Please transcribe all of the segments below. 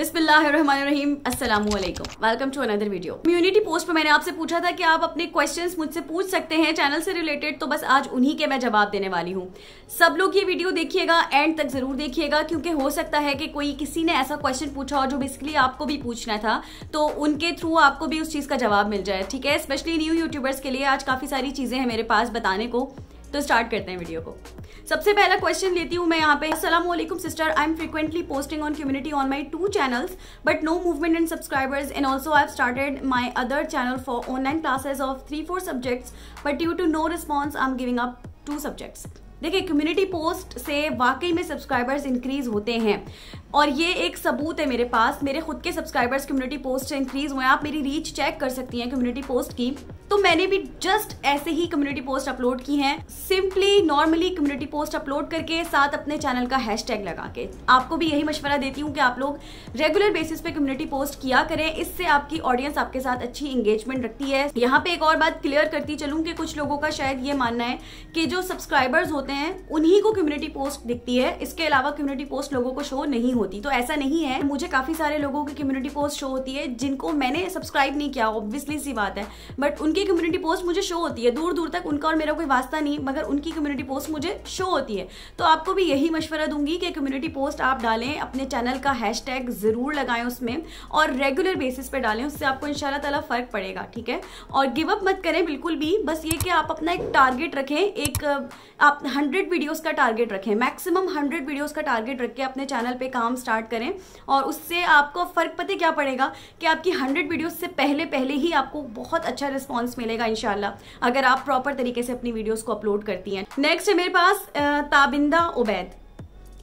बिस्मिल्लाम welcome to another video community post पर मैंने आपसे पूछा था कि आप अपने क्वेश्चंस मुझसे पूछ सकते हैं चैनल से रिलेटेड तो बस आज उन्हीं के मैं जवाब देने वाली हूँ सब लोग ये वीडियो देखिएगा एंड तक जरूर देखिएगा क्योंकि हो सकता है कि कोई किसी ने ऐसा क्वेश्चन पूछा हो जो बेसिकली आपको भी पूछना था तो उनके थ्रू आपको भी उस चीज़ का जवाब मिल जाए ठीक है स्पेशली न्यू यूट्यूबर्स के लिए आज काफ़ी सारी चीज़ें हैं मेरे पास बताने को तो स्टार्ट करते हैं वीडियो को सबसे पहला क्वेश्चन लेती हूँ मैं यहाँ पे Aslam sister I am frequently posting on community on my two channels but no movement and subscribers and also I started my other channel for online classes of three four subjects but due to no response I am giving up two subjects देखिए community post से वाकई में subscribers increase होते हैं और ये एक सबूत है मेरे पास मेरे खुद के सब्सक्राइबर्स कम्युनिटी पोस्ट से इंक्रीज हुए हैं आप मेरी रीच चेक कर सकती हैं कम्युनिटी पोस्ट की तो मैंने भी जस्ट ऐसे ही कम्युनिटी पोस्ट अपलोड की हैं simply normally community post upload करके साथ अपने चैनल का हैशटैग लगा के आपको भी यही मशवरा देती हूँ कि आप लोग रेगुलर बेसिस पे कम्युनिटी पोस्ट किया करें इससे आपकी ऑडियंस आपके साथ अच्छी इंगेजमेंट रखती है यहाँ पे एक और बात क्लियर करती चलूँ कि कुछ लोगों का शायद ये मानना है कि जो सब्सक्राइबर्स होते होते हैं उन्हीं को कम्युनिटी पोस्ट दिखती है इसके अलावा कम्युनिटी पोस्ट लोगों को शो नहीं होती तो ऐसा नहीं है मुझे काफी सारे लोगों की कम्युनिटी पोस्ट शो होती है जिनको मैंने सब्सक्राइब नहीं किया ऑब्वियसली सी बात है बट उनकी कम्युनिटी पोस्ट मुझे शो होती है दूर दूर तक उनका और मेरा कोई वास्ता नहीं मगर उनकी कम्युनिटी पोस्ट मुझे शो होती है तो आपको भी यही मशवरा दूंगी कि कम्युनिटी पोस्ट आप डालें अपने चैनल का हैश ज़रूर लगाएं उसमें और रेगुलर बेसिस पे डालें उससे आपको इन ताला फ़र्क पड़ेगा ठीक है और गिव अप मत करें बिल्कुल भी बस ये कि आप अपना एक टारगेट रखें एक आप हंड्रेड वीडियोज़ का टारगेट रखें मैक्सिमम हंड्रेड वीडियोज़ का टारगेट रख के अपने चैनल पर काम स्टार्ट करें और उससे आपको फ़र्क पता क्या पड़ेगा कि आपकी हंड्रेड वीडियोज़ से पहले पहले ही आपको बहुत अच्छा रिस्पॉन्स मिलेगा इनशाला अगर आप प्रॉपर तरीके से अपनी वीडियोज़ को अपलोड करती हैं नेक्स्ट है मेरे पास Tabinda Ubaid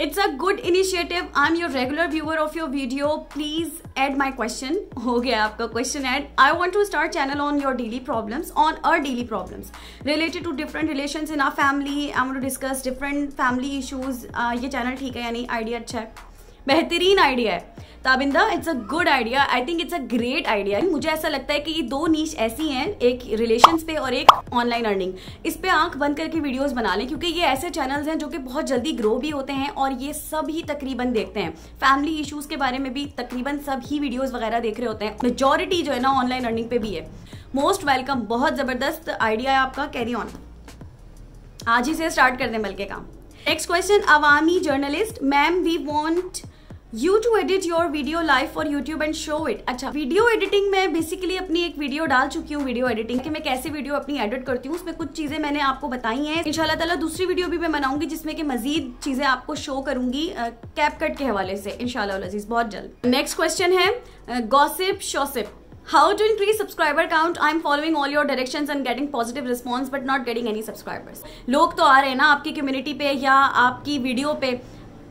it's a good initiative I am your regular viewer of your video please add my question हो गया आपका question add I want to start channel on your daily problem on uh daily problem related to different relation in our family I want to discuss different family issues ये channel ठीक है यानी idea अच्छा है बेहतरीन idea है Tabinda it's a good idea I think it's a great idea मुझे ऐसा लगता है कि ये दो नीच ऐसी हैं एक रिलेशन पे और एक ऑनलाइन अर्निंग इस पे आंख बंद करके वीडियोस बना लें क्योंकि ये ऐसे चैनल्स हैं जो कि बहुत जल्दी ग्रो भी होते हैं और ये सब ही तकरीबन देखते हैं फैमिली इशूज के बारे में भी तकरीबन सब ही वीडियोज वगैरह देख रहे होते हैं मेजोरिटी जो है ना ऑनलाइन अर्निंग पे भी है मोस्ट वेलकम बहुत ज़बरदस्त आइडिया है आपका कैरी ऑन आज ही से स्टार्ट कर दें बल्कि काम next question Awami journalist ma'am we want you to edit your video live for YouTube and show it अच्छा वीडियो एडिटिंग में बेसिकली अपनी एक वीडियो डाल चुकी हूँ वीडियो एडिटिंग कि मैं कैसे वीडियो अपनी एडिट करती हूँ उसमें कुछ चीजें मैंने आपको बताई हैं इन ताला दूसरी वीडियो भी मैं बनाऊंगी जिसमें कि मजीद चीजें आपको शो करूंगी कैप कट के हवाले से इनशालाजीज बहुत जल्द नेक्स्ट क्वेश्चन है gossip how how to increase subscriber count i'm following all your directions and getting positive response but not getting any subscribers लोग तो आ रहे हैं ना आपकी community पे या आपकी video पे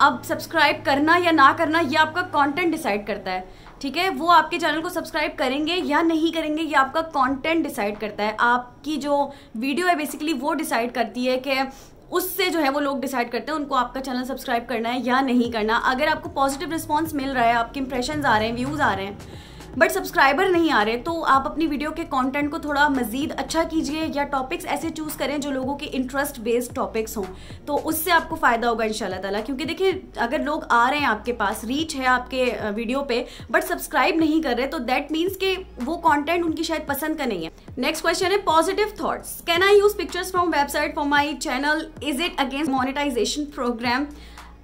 अब सब्सक्राइब करना या ना करना ये आपका कंटेंट डिसाइड करता है ठीक है वो आपके चैनल को सब्सक्राइब करेंगे या नहीं करेंगे ये आपका कंटेंट डिसाइड करता है आपकी जो वीडियो है बेसिकली वो डिसाइड करती है कि उससे जो है वो लोग डिसाइड करते हैं उनको आपका चैनल सब्सक्राइब करना है या नहीं करना अगर आपको पॉजिटिव रिस्पॉन्स मिल रहा है आपके इंप्रेशन आ रहे हैं व्यूज़ आ रहे हैं बट सब्सक्राइबर नहीं आ रहे तो आप अपनी वीडियो के कॉन्टेंट को थोड़ा मजीद अच्छा कीजिए या टॉपिक्स ऐसे चूज़ करें जो लोगों के इंटरेस्ट बेस्ड टॉपिक्स हों तो उससे आपको फ़ायदा होगा इन ताला क्योंकि देखिए अगर लोग आ रहे हैं आपके पास रीच है आपके वीडियो पे बट सब्सक्राइब नहीं कर रहे तो दैट मीन्स के वो कॉन्टेंट उनकी शायद पसंद का नहीं है नेक्स्ट क्वेश्चन है positive thoughts can I use pictures from website for my channel is it against monetisation programme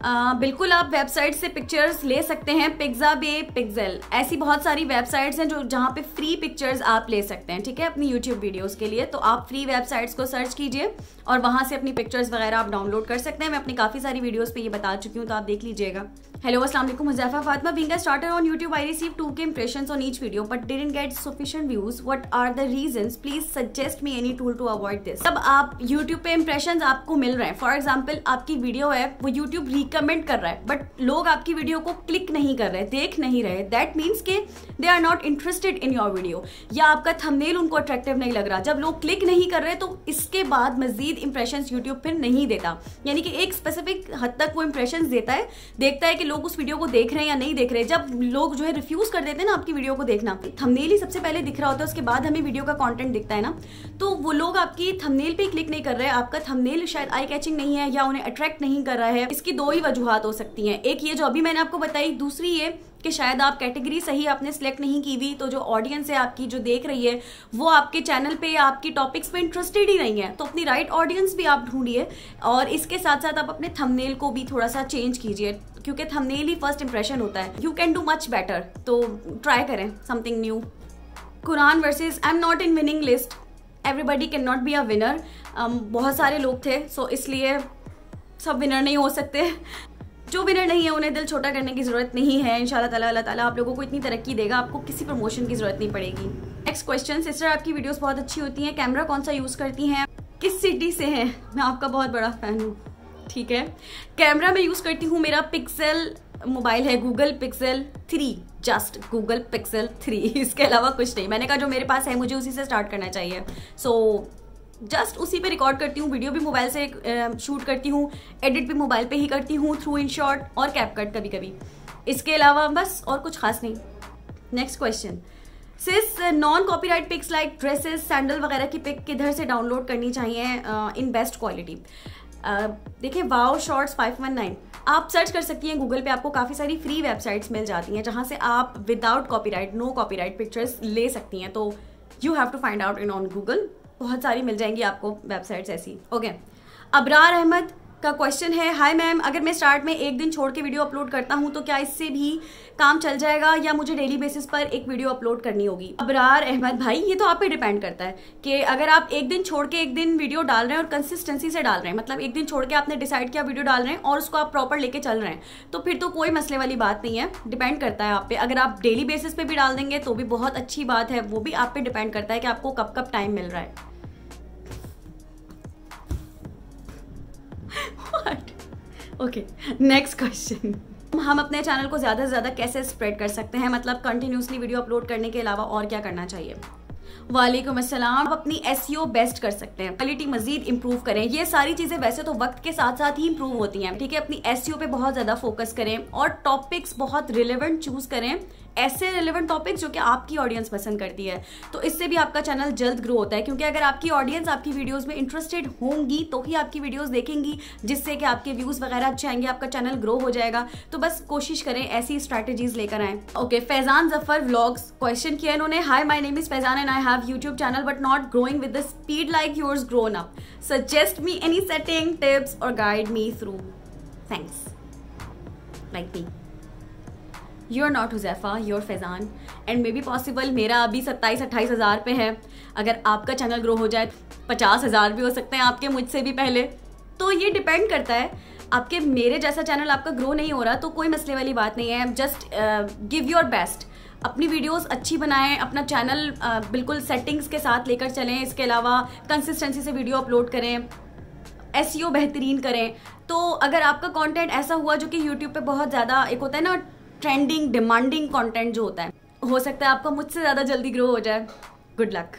आ, बिल्कुल आप वेबसाइट से पिक्चर्स ले सकते हैं पिक्जा बे पिक्जल ऐसी बहुत सारी वेबसाइट्स हैं जो जहाँ पे फ्री पिक्चर्स आप ले सकते हैं ठीक है अपनी यूट्यूब वीडियोस के लिए तो आप फ्री वेबसाइट्स को सर्च कीजिए और वहाँ से अपनी पिक्चर्स वगैरह आप डाउनलोड कर सकते हैं मैं अपनी काफ़ी सारी वीडियोज़ पर ये बता चुकी हूँ तो आप देख लीजिएगा हेलो अस्सलाम वालेकुम Muzaffar Fatima being starter on YouTube I receive two K on each video but didn't get sufficient views what are the reason please suggest me any tool to avoid this सब आप यूट्यूब पे इंप्रेशन आपको मिल रहे हैं for example आपकी video है वो YouTube recommend कर रहा है बट लोग आपकी वीडियो को क्लिक नहीं कर रहे देख नहीं रहे दैट मीन्स के they are not interested in your video या आपका थंबनेल उनको अट्रैक्टिव नहीं लग रहा जब लोग क्लिक नहीं कर रहे तो इसके बाद मजीद इंप्रेशन यूट्यूब फिर नहीं देता यानी कि एक स्पेसिफिक हद तक वो इंप्रेशन देता है देखता है कि लोग उस वीडियो को देख रहे हैं या नहीं देख रहे जब लोग जो है रिफ्यूज कर देते हैं ना आपकी वीडियो को देखना थंबनेल ही सबसे पहले दिख रहा होता है उसके बाद हमें वीडियो का कॉन्टेंट दिखता है ना तो वो लोग आपकी थंबनेल पे क्लिक नहीं कर रहे आपका थंबनेल शायद आई कैचिंग नहीं है या उन्हें अट्रैक्ट नहीं कर रहा है इसकी दो ही वजूहत हो सकती है एक ये जो अभी मैंने आपको बताई दूसरी ये कि शायद आप कैटेगरी सही आपने सेलेक्ट नहीं की हुई तो जो ऑडियंस है आपकी जो देख रही है वो आपके चैनल पे या आपकी टॉपिक्स पे इंटरेस्टेड ही नहीं है तो अपनी राइट right ऑडियंस भी आप ढूंढिए और इसके साथ साथ आप अपने थंबनेल को भी थोड़ा सा चेंज कीजिए क्योंकि थंबनेल ही फर्स्ट इंप्रेशन होता है you can do much better तो ट्राई करें something new Quran verses I am not in winning list everybody can not be a winner बहुत सारे लोग थे सो so इसलिए सब विनर नहीं हो सकते जो विनर नहीं है उन्हें दिल छोटा करने की ज़रूरत नहीं है इन ताला अल्लाह ताला आप लोगों को इतनी तरक्की देगा आपको किसी प्रमोशन की ज़रूरत नहीं पड़ेगी नेक्स्ट क्वेश्चन सिस्टर आपकी वीडियोस बहुत अच्छी होती हैं कैमरा कौन सा यूज़ करती हैं किस सिटी से हैं मैं आपका बहुत बड़ा फ़ैन हूँ ठीक है कैमरा मैं यूज़ करती हूँ मेरा पिक्सल मोबाइल है Google Pixel three just Google Pixel three इसके अलावा कुछ नहीं मैंने कहा जो मेरे पास है मुझे उसी से स्टार्ट करना चाहिए सो so, जस्ट उसी पे रिकॉर्ड करती हूँ वीडियो भी मोबाइल से शूट करती हूँ एडिट भी मोबाइल पे ही करती हूँ थ्रू इन शॉर्ट और कैप कट कभी कभी इसके अलावा बस और कुछ खास नहीं next question sis non copyright pics like dresses sandal वगैरह की पिक किधर से डाउनलोड करनी चाहिए इन बेस्ट क्वालिटी देखिए वाओ शॉर्ट्स 519 आप सर्च कर सकती हैं गूगल पे आपको काफ़ी सारी फ्री वेबसाइट्स मिल जाती हैं जहाँ से आप without copyright no copyright pictures ले सकती हैं तो you have to find out in on Google बहुत सारी मिल जाएंगी आपको वेबसाइट्स ऐसी ओके okay. अबरार अहमद का क्वेश्चन है हाय मैम अगर मैं स्टार्ट में एक दिन छोड़ के वीडियो अपलोड करता हूँ तो क्या इससे भी काम चल जाएगा या मुझे डेली बेसिस पर एक वीडियो अपलोड करनी होगी अबरार अहमद भाई ये तो आप पे डिपेंड करता है कि अगर आप एक दिन छोड़ के एक दिन वीडियो डाल रहे हैं और कंसिस्टेंसी से डाल रहे हैं मतलब एक दिन छोड़ के आपने डिसाइड किया वीडियो डाल रहे हैं और उसको आप प्रॉपर लेके चल रहे हैं तो फिर तो कोई मसले वाली बात नहीं है डिपेंड करता है आप पे अगर आप डेली बेसिस पे भी डाल देंगे तो भी बहुत अच्छी बात है वो भी आप पे डिपेंड करता है कि आपको कब कब टाइम मिल रहा है ओके नेक्स्ट क्वेश्चन हम अपने चैनल को ज़्यादा से ज़्यादा कैसे स्प्रेड कर सकते हैं मतलब कंटिन्यूसली वीडियो अपलोड करने के अलावा और क्या करना चाहिए वालेकुम अस्सलाम आप अपनी एस बेस्ट e कर सकते हैं क्वालिटी मजीद इंप्रूव करें ये सारी चीज़ें वैसे तो वक्त के साथ साथ ही इंप्रूव होती हैं ठीक है अपनी एस e पे बहुत ज़्यादा फोकस करें और टॉपिक्स बहुत रिलेवेंट चूज करें ऐसे रिलेवेंट टॉपिक जो कि आपकी ऑडियंस पसंद करती है तो इससे भी आपका चैनल जल्द ग्रो होता है क्योंकि अगर आपकी ऑडियंस आपकी वीडियोस में इंटरेस्टेड होंगी तो ही आपकी वीडियोस देखेंगी जिससे कि आपके व्यूज़ वगैरह अच्छे आएंगे आपका चैनल ग्रो हो जाएगा तो बस कोशिश करें ऐसी स्ट्रैटेजीज लेकर आएँ okay Faizan Zafar vlogs question किया इन्होंने hi my name is Faizan and I have YouTube channel but not growing with the speed like yours grown up suggest me any setting tips और guide me through thanks like me you are not Huzaifa you are Faizan and may be possible मेरा अभी सत्ताईस अट्ठाईस हज़ार पे है अगर आपका चैनल ग्रो हो जाए पचास हज़ार भी हो सकते हैं आपके मुझसे भी पहले तो ये डिपेंड करता है आपके मेरे जैसा चैनल आपका ग्रो नहीं हो रहा तो कोई मसले वाली बात नहीं है जस्ट गिव योर बेस्ट अपनी वीडियोस अच्छी बनाएं अपना चैनल uh, बिल्कुल सेटिंग्स के साथ लेकर चलें इसके अलावा कंसिस्टेंसी से वीडियो अपलोड करें एस e बेहतरीन करें तो अगर आपका कंटेंट ऐसा हुआ जो कि यूट्यूब पे बहुत ज़्यादा एक होता है ना ट्रेंडिंग डिमांडिंग कॉन्टेंट जो होता है हो सकता है आपका मुझसे ज़्यादा जल्दी ग्रो हो जाए गुड लक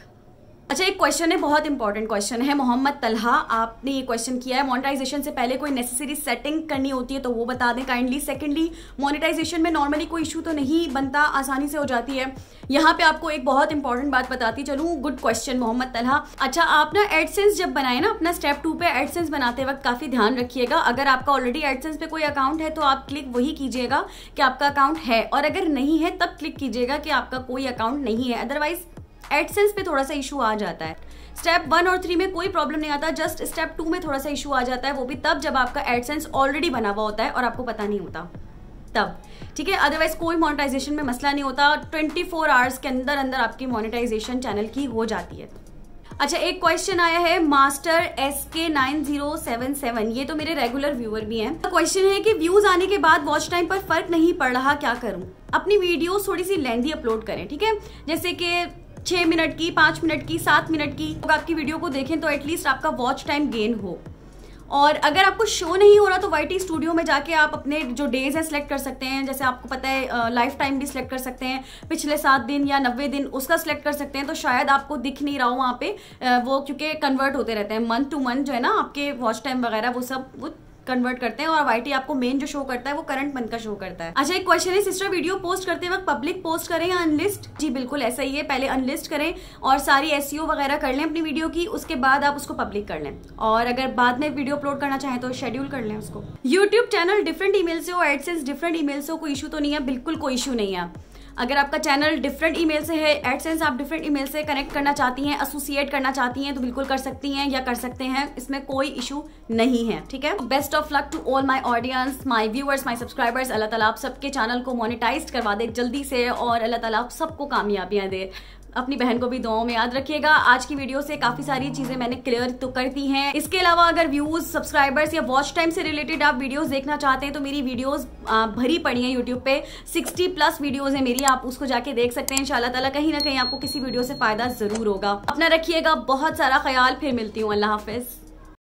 अच्छा एक क्वेश्चन है बहुत इंपॉर्टेंट क्वेश्चन है मोहम्मद तलहा आपने ये क्वेश्चन किया है मोनेटाइजेशन से पहले कोई नेसेसरी सेटिंग करनी होती है तो वो बता दें काइंडली सेकेंडली मोनेटाइजेशन में नॉर्मली कोई इशू तो नहीं बनता आसानी से हो जाती है यहाँ पे आपको एक बहुत इंपॉर्टेंट बात बताती चलूँ गुड क्वेश्चन मोहम्मद तलहा अच्छा आप ना एडसेंस जब बनाए ना अपना स्टेप टू पे एडसेंस बनाते वक्त काफ़ी ध्यान रखिएगा अगर आपका ऑलरेडी एडसेंस पे कोई अकाउंट है तो आप क्लिक वही कीजिएगा कि आपका अकाउंट है और अगर नहीं है तब क्लिक कीजिएगा कि आपका कोई अकाउंट नहीं है अदरवाइज़ एडसेंस पे थोड़ा सा इशू आ जाता है स्टेप वन और थ्री में कोई प्रॉब्लम नहीं आता जस्ट स्टेप टू में थोड़ा सा इशू आ जाता है वो भी तब जब आपका एडसेंस ऑलरेडी बना हुआ होता है और आपको पता नहीं होता तब ठीक है अदरवाइज कोई मोनेटाइजेशन में मसला नहीं होता 24 फोर आवर्स के अंदर अंदर आपकी मोनेटाइजेशन चैनल की हो जाती है अच्छा एक क्वेश्चन आया है master S K nine zero seven seven ये तो मेरे रेगुलर व्यूअर भी हैं क्वेश्चन है कि व्यूज आने के बाद वॉच टाइम पर फर्क नहीं पड़ रहा क्या करूं अपनी वीडियोस थोड़ी सी लेंदी अपलोड करें ठीक है जैसे कि छः मिनट की पाँच मिनट की सात मिनट की तो आपकी वीडियो को देखें तो एटलीस्ट आपका वॉच टाइम गेन हो और अगर आपको शो नहीं हो रहा तो वाई स्टूडियो में जाके आप अपने जो डेज हैं सिलेक्ट कर सकते हैं जैसे आपको पता है लाइफ टाइम भी सिलेक्ट कर सकते हैं पिछले सात दिन या नब्बे दिन उसका सिलेक्ट कर सकते हैं तो शायद आपको दिख नहीं रहा हो वहाँ पे वो क्योंकि कन्वर्ट होते रहते हैं मंथ टू मंथ जो है ना आपके वॉच टाइम वगैरह वो सब वो कन्वर्ट करते हैं और वाई आपको मेन जो शो करता है वो करंट मंथ का शो करता है अच्छा एक क्वेश्चन है सिस्टर वीडियो पोस्ट करते वक्त पब्लिक पोस्ट करें या अनलिस्ट जी बिल्कुल ऐसा ही है पहले अनलिस्ट करें और सारी एस e वगैरह कर लें अपनी वीडियो की उसके बाद आप उसको पब्लिक कर लें और अगर बाद में वीडियो अपलोड करना चाहें तो शेड्यूल कर लें उसको यूट्यूब चैनल डिफरेंट ईमेल से हो एडसेंस डिफरेंट ईमेल से हो कोई इशू तो नहीं है बिल्कुल कोई इशू नहीं है अगर आपका चैनल डिफरेंट ईमेल से है एडसेंस आप डिफरेंट ईमेल से कनेक्ट करना चाहती हैं एसोसिएट करना चाहती हैं तो बिल्कुल कर सकती हैं या कर सकते हैं इसमें कोई इशू नहीं है ठीक है best of luck to all my audience my viewers my subscribers Allah ताला आप सबके चैनल को मोनिटाइज करवा दे जल्दी से और अल्लाह ताला आप सबको कामयाबियाँ दे अपनी बहन को भी दुआओं में याद रखिएगा आज की वीडियो से काफी सारी चीजें मैंने क्लियर तो कर दी हैं इसके अलावा अगर व्यूज सब्सक्राइबर्स या वॉच टाइम से रिलेटेड आप वीडियोस देखना चाहते हैं तो मेरी वीडियोस भरी पड़ी हैं यूट्यूब पे 60 प्लस वीडियोस हैं मेरी आप उसको जाके देख सकते हैं इन ताला कहीं ना कहीं आपको किसी वीडियो से फायदा जरूर होगा अपना रखिएगा बहुत सारा ख्याल फिर मिलती हूँ अल्लाह हाफिज़